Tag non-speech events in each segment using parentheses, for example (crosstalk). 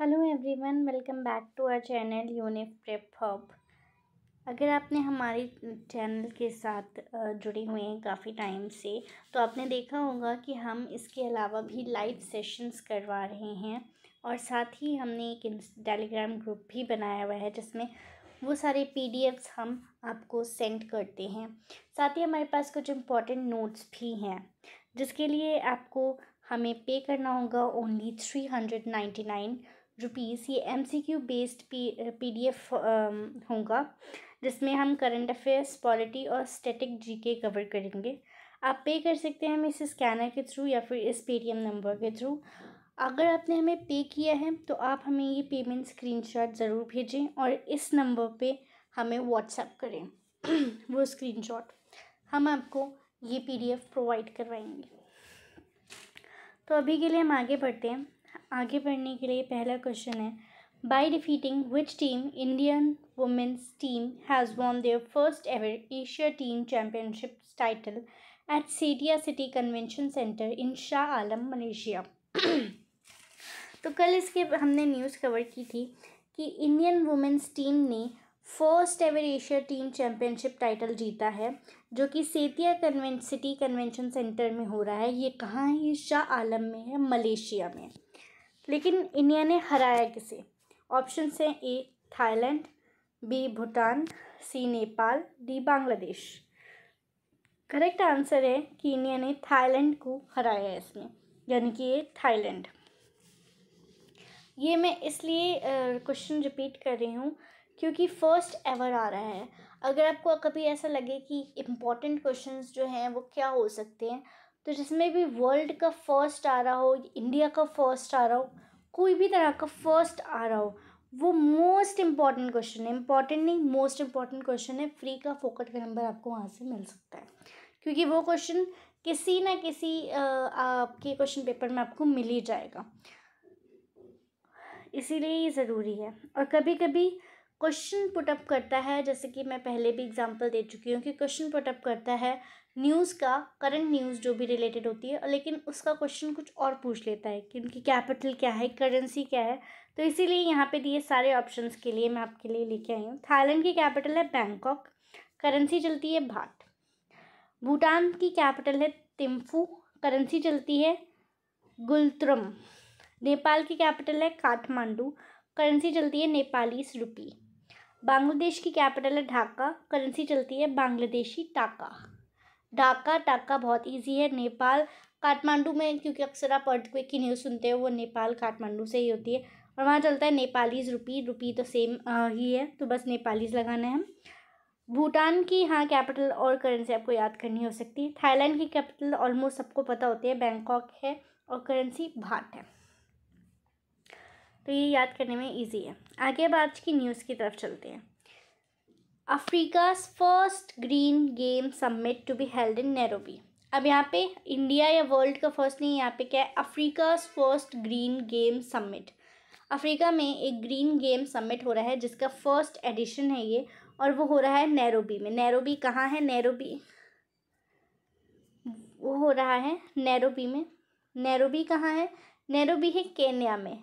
Hello everyone welcome back to our channel unif prep hub अगर आपने हमारे channel के साथ जुड़े हुए हैं काफ़ी टाइम से तो आपने देखा होगा कि हम इसके अलावा भी लाइव सेशंस करवा रहे हैं और साथ ही हमने एक टेलीग्राम ग्रुप भी बनाया हुआ है जिसमें वो सारे पी हम आपको सेंड करते हैं साथ ही हमारे पास कुछ इम्पॉर्टेंट नोट्स भी हैं जिसके लिए आपको हमें पे करना होगा only three hundred ninety nine rupees ये M C Q based P D F होगा जिसमें हम करंट अफेयर्स पॉलिटी और स्टेटिक जी के कवर करेंगे आप पे कर सकते हैं हमें इस स्कैनर के थ्रू या फिर इस पेटीएम नंबर के थ्रू अगर आपने हमें पे किया है तो आप हमें ये पेमेंट स्क्रीनशॉट ज़रूर भेजें और इस नंबर पे हमें व्हाट्सएप करें (clears throat) वो स्क्रीनशॉट हम आपको ये पीडीएफ प्रोवाइड करवाएंगे तो अभी के लिए हम आगे बढ़ते हैं आगे बढ़ने के लिए पहला क्वेश्चन है by defeating which team Indian women's team has won their first ever Asia team championship title at Setia City Convention Centre in Shah Alam Malaysia तो कल इसके हमने न्यूज़ कवर की थी कि इंडियन वुमेंस टीम ने first ever Asia team championship title जीता है जो कि Setia convent City Convention Centre में हो रहा है ये कहाँ है ये शाह आलम में है मलेशिया में लेकिन इंडिया ने हराया किसे ऑप्शन हैं A Thailand B Bhutan C Nepal D Bangladesh correct answer है कि इंडिया ने थाईलैंड को हराया है इसमें यानी कि ये थाईलैंड ये मैं इसलिए क्वेश्चन रिपीट कर रही हूँ क्योंकि फ़र्स्ट एवर आ रहा है अगर आपको कभी ऐसा लगे कि इम्पॉर्टेंट क्वेश्चंस जो हैं वो क्या हो सकते हैं तो जिसमें भी वर्ल्ड का फर्स्ट आ रहा हो इंडिया का फर्स्ट आ रहा हो कोई भी तरह का फर्स्ट आ रहा हो वो मोस्ट इम्पॉर्टेंट क्वेश्चन है इम्पॉर्टेंट नहीं मोस्ट इम्पॉर्टेंट क्वेश्चन है फ्री का फोकट का नंबर आपको वहाँ से मिल सकता है क्योंकि वो क्वेश्चन किसी ना किसी आपके क्वेश्चन पेपर में आपको मिल ही जाएगा इसीलिए ये ज़रूरी है और कभी कभी क्वेश्चन पुटअप करता है जैसे कि मैं पहले भी एग्जांपल दे चुकी हूँ कि क्वेश्चन पुटअप करता है न्यूज़ का करंट न्यूज़ जो भी रिलेटेड होती है लेकिन उसका क्वेश्चन कुछ और पूछ लेता है कि उनकी कैपिटल क्या है करेंसी क्या है तो इसीलिए यहाँ पे दिए सारे ऑप्शंस के लिए मैं आपके लिए लेके आई हूँ थाईलैंड की कैपिटल है बैंकॉक करेंसी चलती है भाट भूटान की कैपिटल है तिम्फू करेंसी चलती है गुलत्रम नेपाल की कैपिटल है काठमांडू करेंसी चलती है नेपालीस रुपी बांग्लादेश की कैपिटल है ढाका करेंसी चलती है बांग्लादेशी टाका ढाका टाका बहुत इजी है नेपाल काठमांडू में क्योंकि अक्सर आप अर्थक्वेक की न्यूज़ सुनते हो वो नेपाल काठमांडू से ही होती है और वहाँ चलता है नेपालीज रुपी रुपी तो सेम ही है तो बस नेपालीज लगाना है भूटान की हाँ कैपिटल और करेंसी आपको याद करनी हो सकती है थाईलैंड की कैपिटल ऑलमोस्ट सबको पता होती है बैंकॉक है और करेंसी भाट है तो ये याद करने में ईजी है आगे अब आज की न्यूज़ की तरफ चलते हैं Africa's first green game summit to be held in Nairobi अब यहाँ पे इंडिया या वर्ल्ड का फर्स्ट नहीं यहाँ पे क्या है Africa's first green game summit Africa में एक ग्रीन गेम समिट हो रहा है जिसका फर्स्ट एडिशन है ये और वो हो रहा है नैरोबी में नैरोबी कहाँ है नैरोबी वो हो रहा है नैरोबी में नैरोबी कहाँ है नैरोबी है केन्या में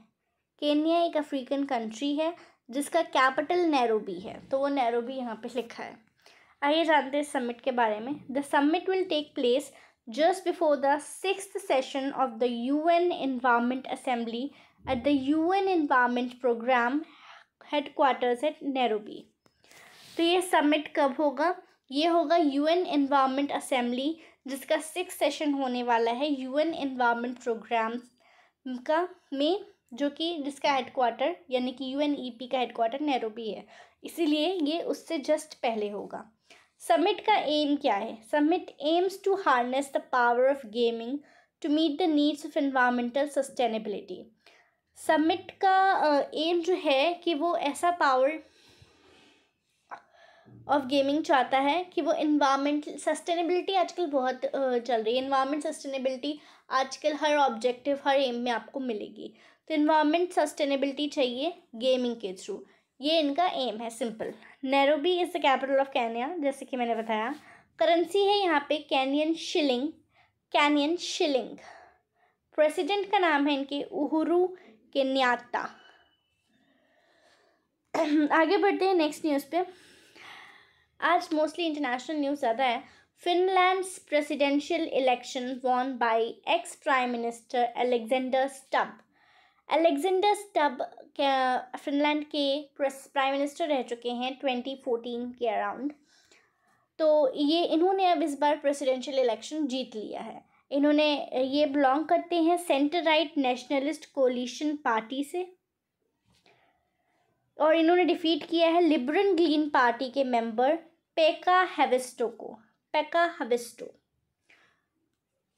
केन्या एक अफ्रीकन कंट्री है जिसका कैपिटल नैरोबी है तो वो नैरोबी यहाँ पे लिखा है आइए जानते हैं समिट के बारे में the summit will take place just just session of the U N environment UN at the U N environment programme headquarters at Nairobi तो ये समिट कब होगा ये होगा यूएन एनवायरनमेंट असेंबली जिसका सिक्स सेशन होने वाला है यूएन एनवायरनमेंट प्रोग्राम का में जो कि जिसका हेडक्वार्टर यानी कि यूएनईपी e का हेडक्वार्टर भी है इसीलिए ये उससे जस्ट पहले होगा समिट का एम क्या है summit aims to harness the power of gaming to meet the needs of environmental sustainability summit का एम जो है कि वो ऐसा पावर ऑफ गेमिंग चाहता है कि वो इन्वामेंट सस्टेनेबिलिटी आजकल बहुत चल रही है इन्वामेंट सस्टेनेबिलिटी आजकल हर ऑब्जेक्टिव हर एम में आपको मिलेगी तो इन्वामेंट सस्टेनेबिलिटी चाहिए गेमिंग के थ्रू ये इनका एम है simple Nairobi is the capital of Kenya जैसे कि मैंने बताया करेंसी है यहाँ पे Kenyan shilling Kenyan shilling president का नाम है इनके उहुरू न्याता आगे बढ़ते हैं नेक्स्ट न्यूज़ पे आज मोस्टली इंटरनेशनल न्यूज़ ज़्यादा है Finland's presidential election won by ex prime minister Alexander Stubb Alexander Stubb Finland के प्राइम मिनिस्टर रह चुके हैं ट्वेंटी फोर्टीन के अराउंड तो ये इन्होंने अब इस बार प्रेसिडेंशियल इलेक्शन जीत लिया है इन्होंने ये बिलोंग करते हैं centre right nationalist coalition party से और इन्होंने डिफीट किया है लिबरन ग्रीन पार्टी के मेंबर पेका हेविस्टो को पेका हेविस्टो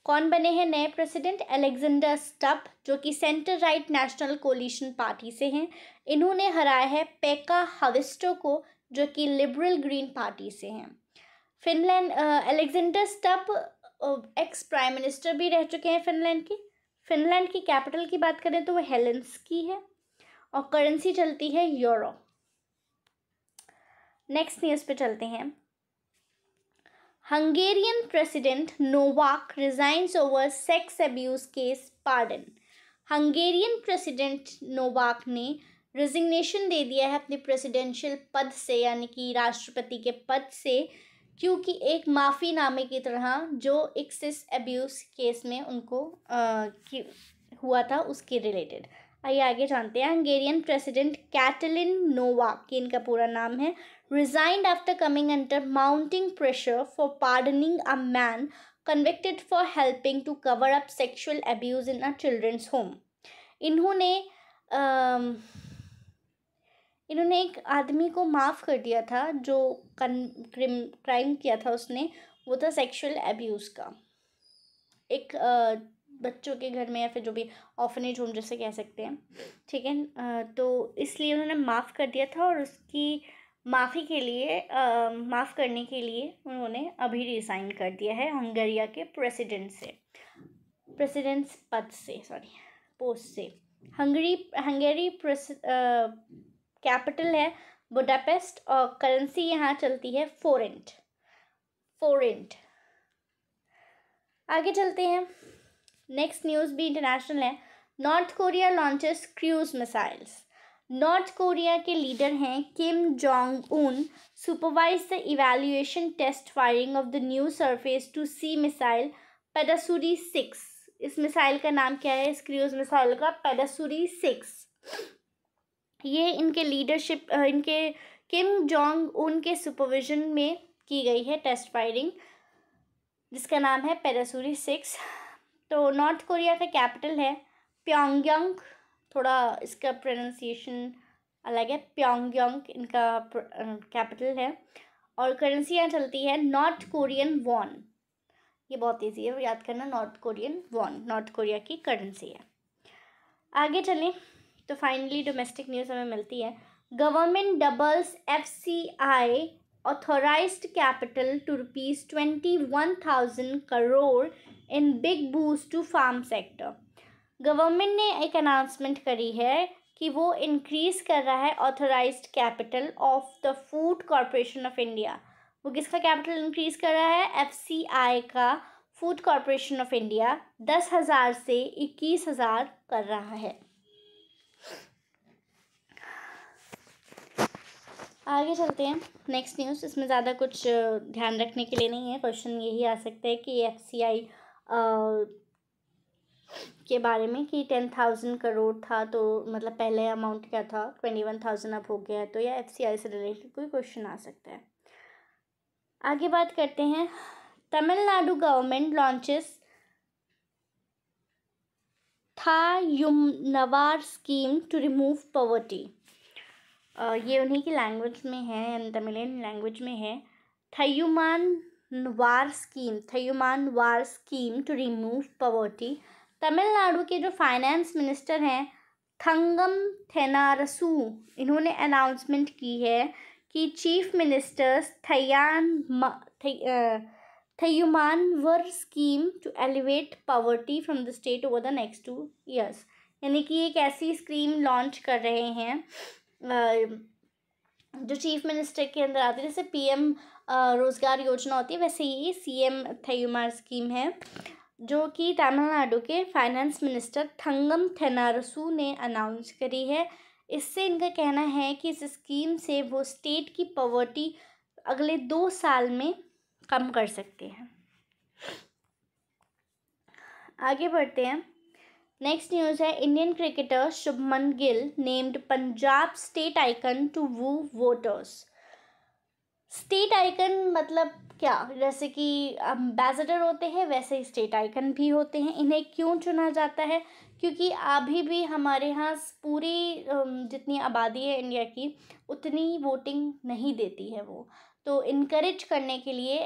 कौन बने हैं नए प्रेसिडेंट अलेक्जेंडर स्टप जो कि centre right national coalition party से हैं इन्होंने हराया है पेका हविस्टो को जो कि लिबरल ग्रीन पार्टी से हैं Finland Alexander Stubb ex prime minister भी रह चुके हैं फिनलैंड के फिनलैंड की कैपिटल की बात करें तो वो हेलेंस की है और करेंसी चलती है यूरो नेक्स्ट न्यूज़ पे चलते हैं Hungarian President Novak resigns over sex abuse case pardon. Hungarian president Novak ने रिजिग्नेशन दे दिया है अपने प्रेसिडेंशियल पद से यानी कि राष्ट्रपति के पद से क्योंकि एक माफ़ीनामे की तरह जो एक सिस एब्यूज़ केस में उनको आ, हुआ था उसके रिलेटेड आइए आगे जानते हैं हंगेरियन प्रेसिडेंट कैटलिन नोवा की इनका पूरा नाम है resigned after coming under mounting pressure for pardoning a man convicted for helping to cover up sexual abuse in a children's home इन्होंने um, इन्होंने एक आदमी को माफ़ कर दिया था जो क्रिम क्राइम किया था उसने वो था सेक्शुअल एब्यूज़ का एक uh, बच्चों के घर में या फिर जो भी ऑफनेज होम जैसे कह सकते हैं ठीक है तो इसलिए उन्होंने माफ़ कर दिया था और उसकी माफ़ी के लिए माफ़ करने के लिए उन्होंने अभी रिज़ाइन कर दिया है हंगरिया के प्रेसिडेंट से प्रेसिडेंट्स पद से सॉरी पोस्ट से हंगरी हंगेरी कैपिटल है बुडापेस्ट और करेंसी यहाँ चलती है फोरेंट फोरेंट आगे चलते हैं नेक्स्ट न्यूज़ भी इंटरनेशनल है North Korea launches cruise missiles North Korea के लीडर हैं Kim Jong Un supervise the evaluation test firing of the new surface to sea missile Padasuri six इस मिसाइल का नाम क्या है इस क्रूज मिसाइल का पेडासूरी सिक्स ये इनके लीडरशिप इनके किम जोंग उन के सुपरविजन में की गई है टेस्ट फायरिंग जिसका नाम है पेडासूरी सिक्स तो नॉर्थ कोरिया का कैपिटल है प्योंगयांग थोड़ा इसका प्रोनाउंसिएशन अलग है प्योंगयांग इनका कैपिटल है और करेंसी यहाँ चलती है नॉर्थ कोरियन वॉन ये बहुत ईजी है याद करना North Korean won North Korea की करेंसी है आगे चलें तो फाइनली डोमेस्टिक न्यूज़ हमें मिलती है government doubles F C I authorise capital to rupees twenty one thousand crore in big boost to farm sector government ने एक अनाउंसमेंट करी है कि वो इंक्रीज कर रहा है authorise capital of the Food Corporation of India वो किसका कैपिटल इंक्रीज कर रहा है एफसीआई का फूड कॉरपोरेशन ऑफ इंडिया दस हज़ार से इक्कीस हज़ार कर रहा है आगे चलते हैं नेक्स्ट न्यूज़ इसमें ज़्यादा कुछ ध्यान रखने के लिए नहीं है क्वेश्चन यही आ सकता है कि एफ सी आई के बारे में कि टेन थाउजेंड करोड़ था तो मतलब पहले अमाउंट क्या था ट्वेंटी वन थाउजेंड अब हो गया है तो या एफ सी आई से रिलेटेड कोई क्वेश्चन आ सकता है आगे बात करते हैं Tamil Nadu government launches Thayumanavar scheme to remove poverty ये उन्हीं की लैंग्वेज में है तमिलियन लैंग्वेज में है Thayumanavar scheme Thayumanavar scheme to remove poverty Tamil Nadu के जो फाइनेंस मिनिस्टर हैं थंगम थेनारसू इन्होंने अनाउंसमेंट की है कि chief minister's Thayan Thayumanavar scheme to elevate poverty from the state over the next two years यानी कि एक ऐसी स्कीम लॉन्च कर रहे हैं Um, जो चीफ मिनिस्टर के अंदर आती है जैसे पीएम uh, रोज़गार योजना होती है वैसे ही सीएम थयुमार स्कीम है जो कि तमिलनाडु के फाइनेंस मिनिस्टर थंगम थेनारसू ने अनाउंस करी है इससे इनका कहना है कि इस स्कीम से वो स्टेट की पॉवर्टी अगले दो साल में कम कर सकते हैं आगे बढ़ते हैं नेक्स्ट न्यूज़ है Indian cricketer Shubman Gill named Punjab state icon to woo voters state icon मतलब क्या जैसे कि एम्बेसडर होते हैं वैसे ही स्टेट आइकन भी होते हैं इन्हें क्यों चुना जाता है क्योंकि अभी भी हमारे यहाँ पूरी जितनी आबादी है इंडिया की उतनी वोटिंग नहीं देती है वो तो इनक्रेज करने के लिए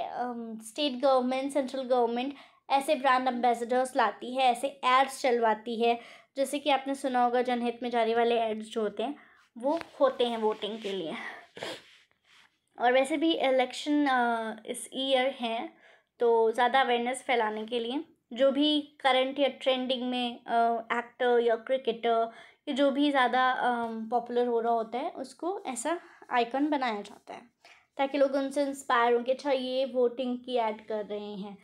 स्टेट गवर्नमेंट सेंट्रल गवर्नमेंट ऐसे ब्रांड एम्बेसडर्स लाती है ऐसे एड्स चलवाती है जैसे कि आपने सुना होगा जनहित में जाने वाले एड्स जो होते हैं वो होते हैं वोटिंग के लिए और वैसे भी इलेक्शन इस ईयर हैं तो ज़्यादा अवेयरनेस फैलाने के लिए जो भी करंट या ट्रेंडिंग में एक्टर या क्रिकेटर या जो भी ज़्यादा पॉपुलर हो रहा होता है उसको ऐसा आइकन बनाया जाता है ताकि लोग उनसे इंस्पायर होंगे अच्छा ये वोटिंग की ऐड कर रहे हैं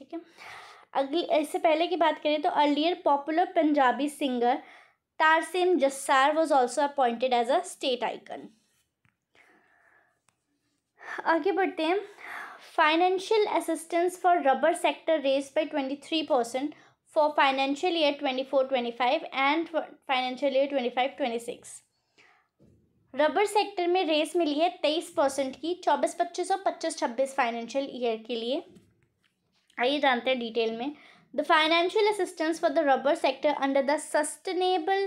ठीक है अगली इससे पहले की बात करें तो earlier popular Punjabi singer Tarsem Jassar was also appointed as a state icon आगे बढ़ते हैं financial assistance for rubber sector raise by twenty three percent for financial year twenty four twenty five and financial year twenty five twenty six rubber sector में raise मिली है तेईस percent की चौबीस पच्चीस और पच्चीस छब्बीस फाइनेंशियल ईयर के लिए आइए जानते हैं डिटेल में the financial assistance for the rubber sector under the sustainable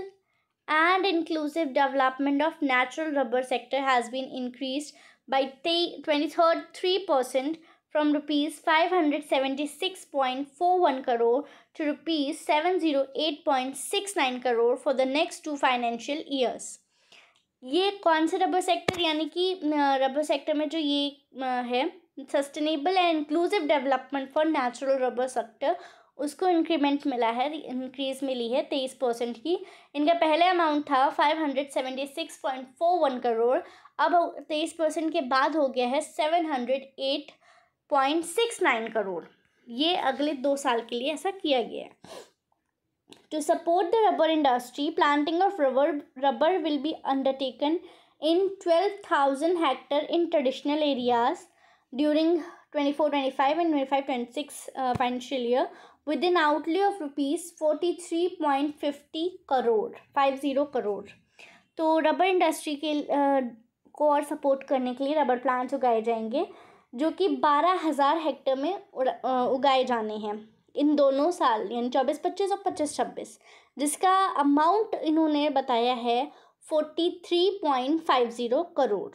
and inclusive development of natural rubber sector has been increase by twenty third three percent from rupees five hundred seventy six point four one crore to rupees seven zero eight point six nine crore for the next two financial years ये कौन से rubber sector यानी कि rubber sector में जो ये है sustainable and inclusive development for natural rubber sector उसको इंक्रीमेंट मिला है इंक्रीज मिली है तेईस परसेंट की इनका पहले अमाउंट था five hundred seventy six point four one crore अब तेईस परसेंट के बाद हो गया है seven hundred eight point six nine crore ये अगले दो साल के लिए ऐसा किया गया है support the rubber industry planting of rubber rubber will be undertaken in twelve thousand hectare in traditional areas during 24-25 and 25-26 uh, financial year with an outlay of rupees 43.50 crore 50 crore तो रबर इंडस्ट्री के uh, को और support करने के लिए rubber plants उगाए जाएंगे जो कि बारह हज़ार हेक्टर में uh, उगाए जाने हैं इन दोनों साल यानी चौबीस पच्चीस और पच्चीस छब्बीस जिसका अमाउंट इन्होंने बताया है forty three point five zero crore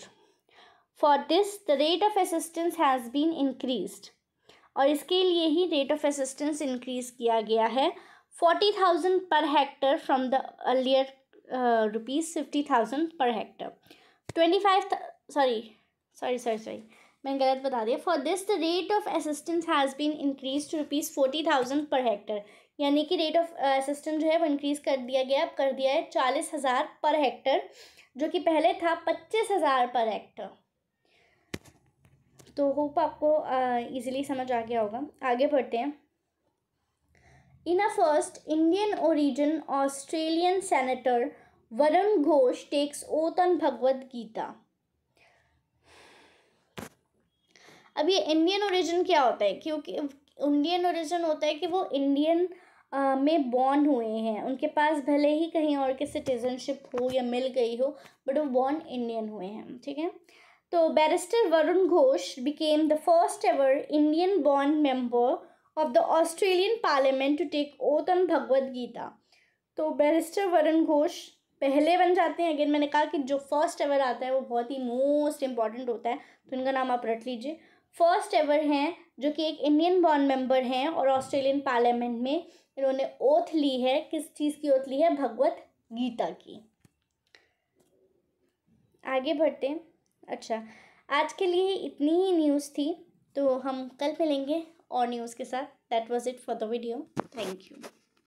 for this the rate of assistance has been increased और इसके लिए ही रेट ऑफ असिस्टेंस इंक्रीज किया गया है forty thousand per hectare from the earlier rupees fifty thousand per hectare twenty five sorry sorry sorry sorry मैंने गलत बता दिया for this the rate of assistance has been increase to rupees forty thousand per hectare यानी कि rate of assistance जो है वो increase कर दिया गया अब कर दिया है चालीस हज़ार पर हेक्टर जो कि पहले था पच्चीस हज़ार पर हेक्टर तो होप आपको इजीली समझ आ गया होगा आगे बढ़ते हैं in a first Indian origin Australian senator Varun Ghosh takes oath on Bhagavad Gita अब ये इंडियन ओरिजिन क्या होता है क्योंकि इंडियन ओरिजिन होता है कि वो इंडियन में बॉर्न हुए हैं उनके पास भले ही कहीं और के सिटीजनशिप हो या मिल गई हो बट वो बॉर्न इंडियन हुए हैं ठीक है तो barrister Varun Ghosh became the first ever Indian born member of the Australian parliament to take oath on Bhagavad Gita तो बैरिस्टर वरुण घोष पहले बन जाते हैं अगेन मैंने कहा कि जो फर्स्ट एवर आता है वो बहुत ही मोस्ट इम्पॉर्टेंट होता है तो इनका नाम आप रख लीजिए फर्स्ट एवर हैं जो कि एक इंडियन बॉर्न मेंबर हैं और ऑस्ट्रेलियन पार्लियामेंट में इन्होंने ओथ ली है किस चीज़ की ओथ ली है भगवत गीता की आगे बढ़ते हैं अच्छा आज के लिए इतनी ही न्यूज़ थी तो हम कल मिलेंगे और न्यूज़ के साथ that was it for the video thank you